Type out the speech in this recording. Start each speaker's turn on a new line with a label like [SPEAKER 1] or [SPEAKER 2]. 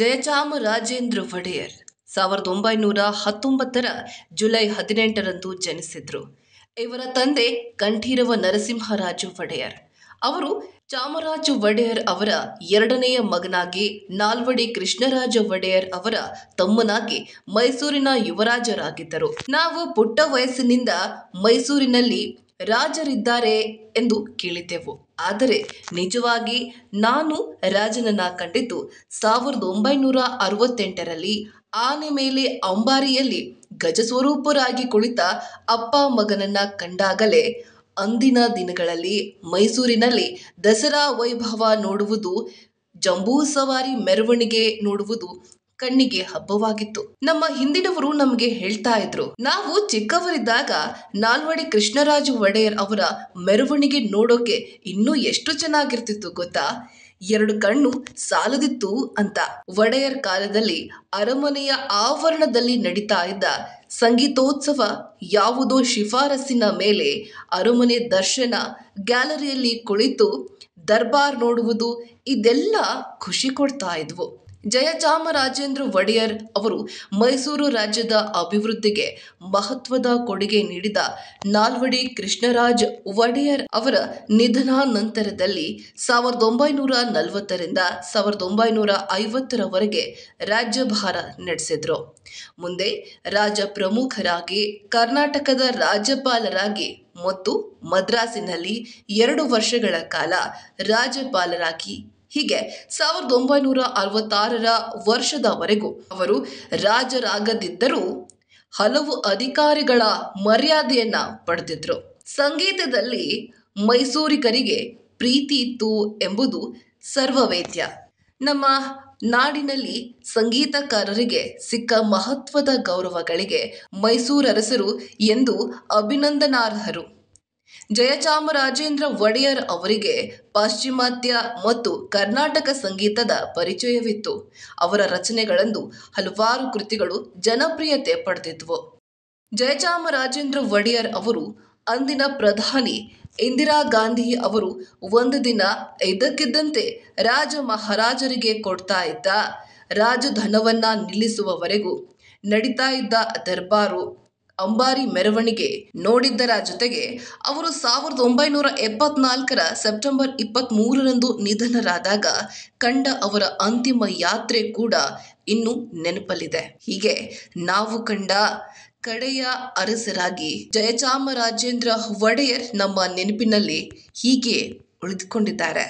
[SPEAKER 1] ಜಯಚಾಮರಾಜೇಂದ್ರ ಒಡೆಯರ್ ಸಾವಿರದ ಒಂಬೈನೂರ ಹತ್ತೊಂಬತ್ತರ ಜುಲೈ ಹದಿನೆಂಟರಂದು ಜನಿಸಿದ್ರು ಇವರ ತಂದೆ ಕಂಠೀರವ ನರಸಿಂಹರಾಜು ಒಡೆಯರ್ ಅವರು ಚಾಮರಾಜು ಒಡೆಯರ್ ಅವರ ಎರಡನೆಯ ಮಗನಾಗಿ ನಾಲ್ವಡಿ ಕೃಷ್ಣರಾಜ ಒಡೆಯರ್ ಅವರ ತಮ್ಮನಾಗಿ ಮೈಸೂರಿನ ಯುವರಾಜರಾಗಿದ್ದರು ನಾವು ಪುಟ್ಟ ವಯಸ್ಸಿನಿಂದ ಮೈಸೂರಿನಲ್ಲಿ ರಾಜರಿದ್ದಾರೆ ಎಂದು ಕೇಳಿದ್ದೆವು ಆದರೆ ನಿಜವಾಗಿ ನಾನು ರಾಜನನ್ನ ಕಂಡಿದ್ದು ಸಾವಿರದ ಒಂಬೈನೂರ ಅರವತ್ತೆಂಟರಲ್ಲಿ ಆನೆ ಮೇಲೆ ಅಂಬಾರಿಯಲ್ಲಿ ಗಜಸ್ವರೂಪರಾಗಿ ಕುಳಿತ ಅಪ್ಪ ಮಗನನ್ನ ಕಂಡಾಗಲೇ ಅಂದಿನ ದಿನಗಳಲ್ಲಿ ಮೈಸೂರಿನಲ್ಲಿ ದಸರಾ ವೈಭವ ನೋಡುವುದು ಜಂಬೂ ಸವಾರಿ ಮೆರವಣಿಗೆ ನೋಡುವುದು ಕಣ್ಣಿಗೆ ಹಬ್ಬವಾಗಿತ್ತು ನಮ್ಮ ಹಿಂದಿನವರು ನಮಗೆ ಹೇಳ್ತಾ ಇದ್ರು ನಾವು ಚಿಕ್ಕವರಿದ್ದಾಗ ನಾಲ್ವಡಿ ಕೃಷ್ಣರಾಜು ಒಡೆಯರ್ ಅವರ ಮೆರವಣಿಗೆ ನೋಡೋಕೆ ಇನ್ನೂ ಎಷ್ಟು ಚೆನ್ನಾಗಿರ್ತಿತ್ತು ಗೊತ್ತಾ ಎರಡು ಕಣ್ಣು ಸಾಲದಿತ್ತು ಅಂತ ಒಡೆಯರ್ ಕಾಲದಲ್ಲಿ ಅರಮನೆಯ ಆವರಣದಲ್ಲಿ ನಡೀತಾ ಇದ್ದ ಸಂಗೀತೋತ್ಸವ ಯಾವುದೋ ಶಿಫಾರಸ್ಸಿನ ಮೇಲೆ ಅರಮನೆ ದರ್ಶನ ಗ್ಯಾಲರಿಯಲ್ಲಿ ಕುಳಿತು ದರ್ಬಾರ್ ನೋಡುವುದು ಇದೆಲ್ಲ ಖುಷಿ ಕೊಡ್ತಾ ಇದ್ವು ಜಯಚಾಮರಾಜೇಂದ್ರ ಒಡೆಯರ್ ಅವರು ಮೈಸೂರು ರಾಜ್ಯದ ಅಭಿವೃದ್ಧಿಗೆ ಮಹತ್ವದ ಕೊಡುಗೆ ನೀಡಿದ ನಾಲ್ವಡಿ ಕೃಷ್ಣರಾಜ್ ಒಡೆಯರ್ ಅವರ ನಿಧನ ನಂತರದಲ್ಲಿ ಸಾವಿರದ ಒಂಬೈನೂರ ನಲವತ್ತರಿಂದ ಸಾವಿರದ ಒಂಬೈನೂರ ಐವತ್ತರವರೆಗೆ ರಾಜ್ಯಭಾರ ನಡೆಸಿದರು ಮುಂದೆ ರಾಜ ಪ್ರಮುಖರಾಗಿ ಕರ್ನಾಟಕದ ರಾಜ್ಯಪಾಲರಾಗಿ ಮತ್ತು ಮದ್ರಾಸಿನಲ್ಲಿ ಎರಡು ವರ್ಷಗಳ ಕಾಲ ರಾಜ್ಯಪಾಲರಾಗಿ ಹೀಗೆ ಸಾವಿರದ ಒಂಬೈನೂರ ಅರವತ್ತಾರರ ವರ್ಷದವರೆಗೂ ಅವರು ರಾಜರಾಗದಿದ್ದರೂ ಹಲವು ಅಧಿಕಾರಿಗಳ ಮರ್ಯಾದೆಯನ್ನ ಪಡೆದಿದ್ರು ಸಂಗೀತದಲ್ಲಿ ಮೈಸೂರಿಗರಿಗೆ ಪ್ರೀತಿ ಇತ್ತು ಎಂಬುದು ಸರ್ವವೇದ್ಯ ನಮ್ಮ ನಾಡಿನಲ್ಲಿ ಸಂಗೀತಕಾರರಿಗೆ ಸಿಕ್ಕ ಮಹತ್ವದ ಗೌರವಗಳಿಗೆ ಮೈಸೂರರಸರು ಎಂದು ಅಭಿನಂದನಾರ್ಹರು ಜಯಚಾಮರಾಜೇಂದ್ರ ಒಡೆಯರ್ ಅವರಿಗೆ ಪಾಶ್ಚಿಮಾತ್ಯ ಮತ್ತು ಕರ್ನಾಟಕ ಸಂಗೀತದ ಪರಿಚಯವಿತ್ತು. ಅವರ ರಚನೆಗಳಂದು ಹಲವಾರು ಕೃತಿಗಳು ಜನಪ್ರಿಯತೆ ಪಡೆದಿದ್ವು ಜಯಚಾಮರಾಜೇಂದ್ರ ಒಡೆಯರ್ ಅವರು ಅಂದಿನ ಪ್ರಧಾನಿ ಇಂದಿರಾ ಗಾಂಧಿ ಅವರು ಒಂದು ದಿನ ಇದ್ದಕ್ಕಿದ್ದಂತೆ ರಾಜ ಮಹಾರಾಜರಿಗೆ ಕೊಡ್ತಾ ಇದ್ದ ರಾಜಧನವನ್ನ ನಿಲ್ಲಿಸುವವರೆಗೂ ನಡೀತಾ ಇದ್ದ ದರ್ಬಾರು ಅಂಬಾರಿ ಮೆರವಣಿಗೆ ನೋಡಿದ್ದರ ಜೊತೆಗೆ ಅವರು ಸಾವಿರದ ಒಂಬೈನೂರ ಎಪ್ಪತ್ನಾಲ್ಕರ ಸೆಪ್ಟೆಂಬರ್ ಇಪ್ಪತ್ತ್ ಮೂರರಂದು ನಿಧನರಾದಾಗ ಕಂಡ ಅವರ ಅಂತಿಮ ಯಾತ್ರೆ ಕೂಡ ಇನ್ನೂ ನೆನಪಲ್ಲಿದೆ ಹೀಗೆ ನಾವು ಕಂಡ ಕಡೆಯ ಅರಸರಾಗಿ ಜಯಚಾಮರಾಜೇಂದ್ರ ಒಡೆಯರ್ ನಮ್ಮ ನೆನಪಿನಲ್ಲಿ ಹೀಗೆ ಉಳಿದುಕೊಂಡಿದ್ದಾರೆ